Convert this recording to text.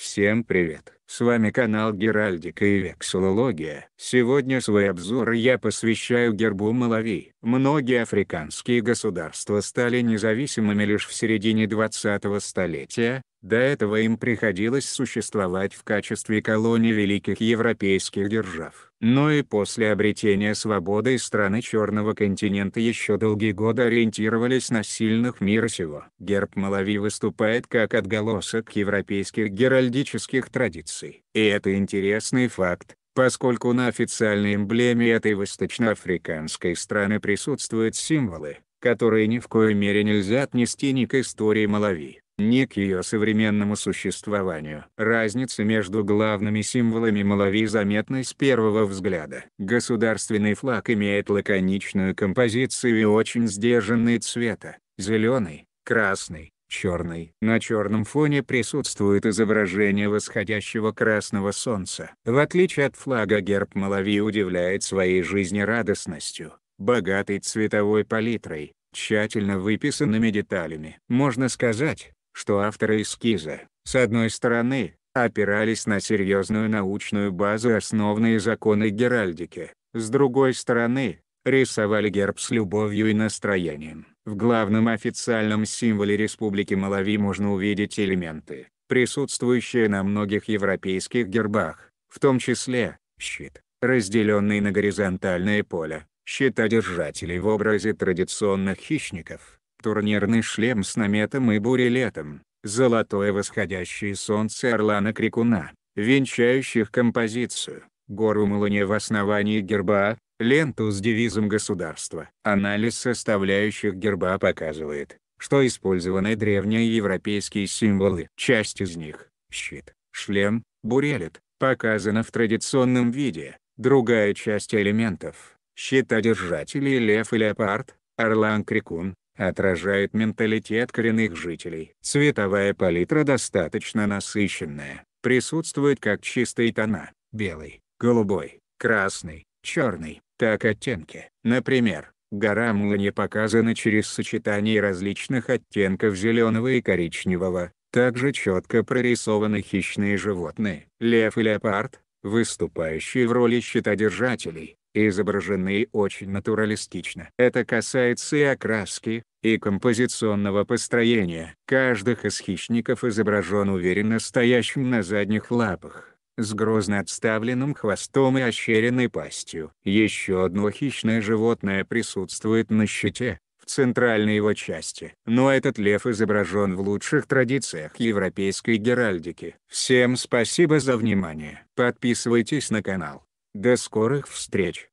Всем привет! С вами канал Геральдика и Вексилология. Сегодня свой обзор я посвящаю гербу Малави. Многие африканские государства стали независимыми лишь в середине 20-го столетия, до этого им приходилось существовать в качестве колоний великих европейских держав. Но ну и после обретения свободы страны Черного континента еще долгие годы ориентировались на сильных мира сего. Герб Малави выступает как отголосок европейских геральдических традиций. И это интересный факт, поскольку на официальной эмблеме этой восточноафриканской страны присутствуют символы, которые ни в коей мере нельзя отнести ни к истории Малави, не к ее современному существованию. Разница между главными символами Малави заметна с первого взгляда. Государственный флаг имеет лаконичную композицию и очень сдержанные цвета – зеленый, красный, черный. На черном фоне присутствует изображение восходящего красного солнца. В отличие от флага герб Малави удивляет своей жизнерадостностью, богатой цветовой палитрой, тщательно выписанными деталями. Можно сказать, что авторы эскиза, с одной стороны, опирались на серьезную научную базу и основные законы геральдики, с другой стороны, рисовали герб с любовью и настроением. В главном официальном символе Республики Малави можно увидеть элементы, присутствующие на многих европейских гербах, в том числе, щит, разделенный на горизонтальное поле, щитодержателей в образе традиционных хищников, турнирный шлем с наметом и бурелетом, золотое восходящее солнце орлана крикуна, венчающих композицию, гору Мулуне в основании герба, ленту с девизом государства. Анализ составляющих герба показывает, что использованы древние европейские символы. Часть из них – щит, шлем, бурелет, показана в традиционном виде, другая часть элементов – щитодержатели лев и леопард, орлан-крикун, отражает менталитет коренных жителей. Цветовая палитра достаточно насыщенная, присутствует как чистые тона, белый, голубой, красный, черный, так оттенки. Например, гора Млани показана через сочетание различных оттенков зеленого и коричневого, также четко прорисованы хищные животные. Лев и леопард, выступающие в роли щитодержателей, изображены очень натуралистично. Это касается и окраски, и композиционного построения. Каждых из хищников изображен уверенно стоящим на задних лапах, с грозно отставленным хвостом и ощеренной пастью. Еще одно хищное животное присутствует на щите, в центральной его части. Но этот лев изображен в лучших традициях европейской геральдики. Всем спасибо за внимание. Подписывайтесь на канал. До скорых встреч!